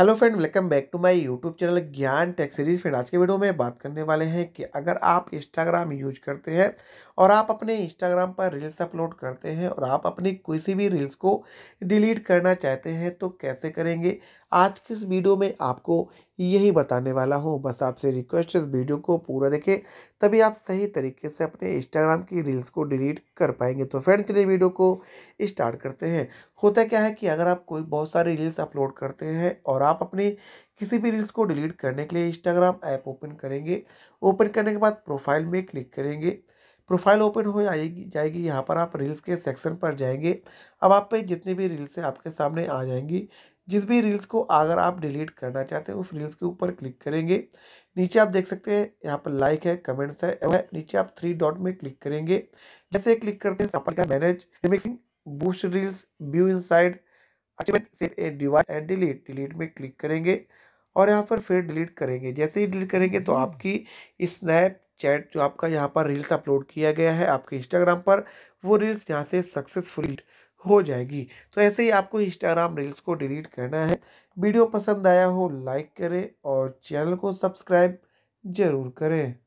hello friend welcome back to my YouTube channel Gyan tech series friend आज के video में बात करने वाले हैं कि अगर आप इंस्टाग्राम यूज करते हैं और आप अपने इंस्टाग्राम पर रील्स अपलोड करते हैं और आप अपनी किसी भी रील्स को डिलीट करना चाहते हैं तो कैसे करेंगे आज की इस वीडियो में आपको यही बताने वाला हूँ बस आपसे रिक्वेस्ट इस वीडियो को पूरा देखें तभी आप सही तरीके से अपने इंस्टाग्राम की रील्स को डिलीट कर पाएंगे तो फ्रेंड चलिए वीडियो को स्टार्ट करते हैं होता क्या है कि अगर आप कोई बहुत सारी रील्स अपलोड करते हैं और आप अपने किसी भी रील्स को डिलीट करने के लिए इंस्टाग्राम ऐप ओपन करेंगे ओपन करने के बाद प्रोफाइल में क्लिक करेंगे प्रोफाइल ओपन हो जाएगी जाएगी यहाँ पर आप रील्स के सेक्शन पर जाएंगे अब आप पे जितनी भी रील्स हैं आपके सामने आ जाएंगी जिस भी रील्स को अगर आप डिलीट करना चाहते हैं उस रील्स के ऊपर क्लिक करेंगे नीचे आप देख सकते हैं यहाँ पर लाइक है कमेंट्स है एवं नीचे आप थ्री डॉट में क्लिक करेंगे जैसे क्लिक करते हैं सफर का manage remixing boost reels view inside device and delete delete में क्लिक करेंगे और यहाँ पर फिर डिलीट करेंगे जैसे ही डिलीट करेंगे तो आपकी स्नैप चैट जो आपका यहाँ पर रील्स अपलोड किया गया है आपके इंस्टाग्राम पर वो रील्स यहाँ से सक्सेसफुल हो जाएगी तो ऐसे ही आपको इंस्टाग्राम रील्स को डिलीट करना है वीडियो पसंद आया हो लाइक करें और चैनल को सब्सक्राइब ज़रूर करें